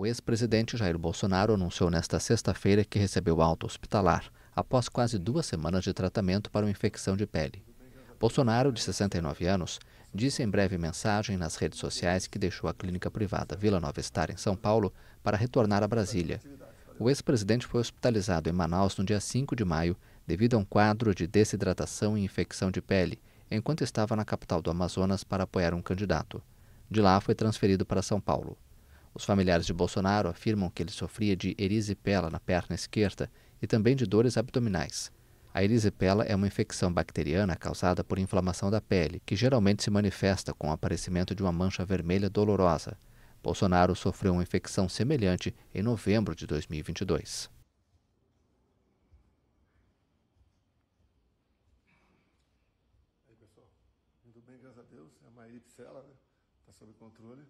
O ex-presidente Jair Bolsonaro anunciou nesta sexta-feira que recebeu alta hospitalar após quase duas semanas de tratamento para uma infecção de pele. Bolsonaro, de 69 anos, disse em breve mensagem nas redes sociais que deixou a clínica privada Vila Nova Estar, em São Paulo, para retornar a Brasília. O ex-presidente foi hospitalizado em Manaus no dia 5 de maio devido a um quadro de desidratação e infecção de pele, enquanto estava na capital do Amazonas para apoiar um candidato. De lá foi transferido para São Paulo. Os familiares de Bolsonaro afirmam que ele sofria de erisipela na perna esquerda e também de dores abdominais. A erisipela é uma infecção bacteriana causada por inflamação da pele, que geralmente se manifesta com o aparecimento de uma mancha vermelha dolorosa. Bolsonaro sofreu uma infecção semelhante em novembro de 2022. graças a Deus. É né? Tá sob controle.